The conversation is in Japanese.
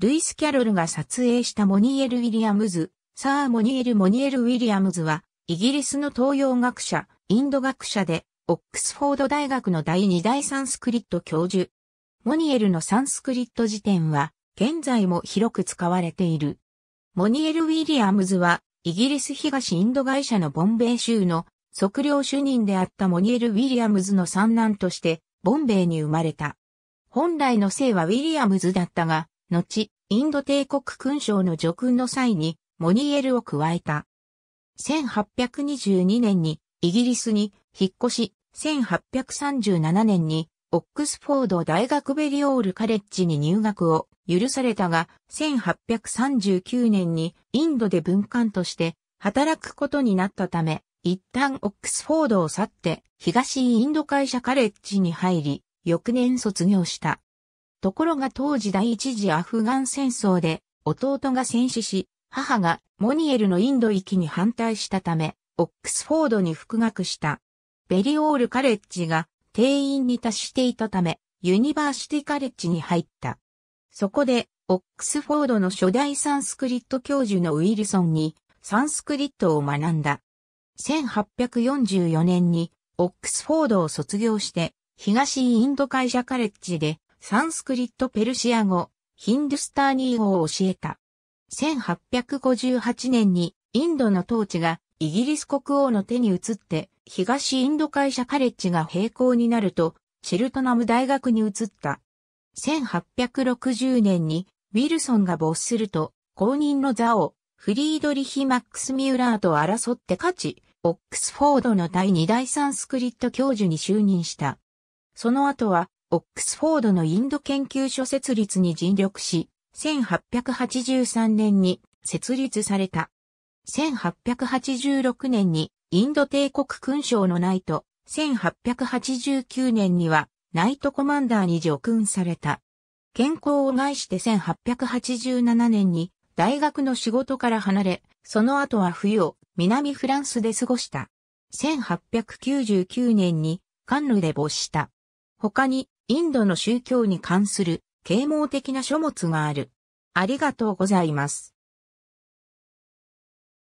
ルイス・キャロルが撮影したモニエル・ウィリアムズ、サー・モニエル・モニエル・ウィリアムズは、イギリスの東洋学者、インド学者で、オックスフォード大学の第二大サンスクリット教授。モニエルのサンスクリット辞典は、現在も広く使われている。モニエル・ウィリアムズは、イギリス東インド会社のボンベイ州の測量主任であったモニエル・ウィリアムズの三男として、ボンベイに生まれた。本来の姓はウィリアムズだったが、後、インド帝国勲章の叙勲の際にモニエルを加えた。1822年にイギリスに引っ越し、1837年にオックスフォード大学ベリオールカレッジに入学を許されたが、1839年にインドで文官として働くことになったため、一旦オックスフォードを去って東インド会社カレッジに入り、翌年卒業した。ところが当時第一次アフガン戦争で、弟が戦死し、母がモニエルのインド行きに反対したため、オックスフォードに復学した。ベリオールカレッジが定員に達していたため、ユニバーシティカレッジに入った。そこで、オックスフォードの初代サンスクリット教授のウィルソンに、サンスクリットを学んだ。1844年に、オックスフォードを卒業して、東インド会社カレッジでサンスクリットペルシア語、ヒンドゥスターニー語を教えた。1858年にインドの統治がイギリス国王の手に移って東インド会社カレッジが並行になるとシルトナム大学に移った。1860年にウィルソンが没すると公認の座をフリードリヒ・マックス・ミューラーと争って勝ち、オックスフォードの第大第ンスクリット教授に就任した。その後はオックスフォードのインド研究所設立に尽力し、1883年に設立された。1886年にインド帝国勲章のナイト、1889年にはナイトコマンダーに叙勲された。健康を害して1887年に大学の仕事から離れ、その後は冬を南フランスで過ごした。1899年にカンヌで没した。他にインドの宗教に関する啓蒙的な書物がある。ありがとうございます。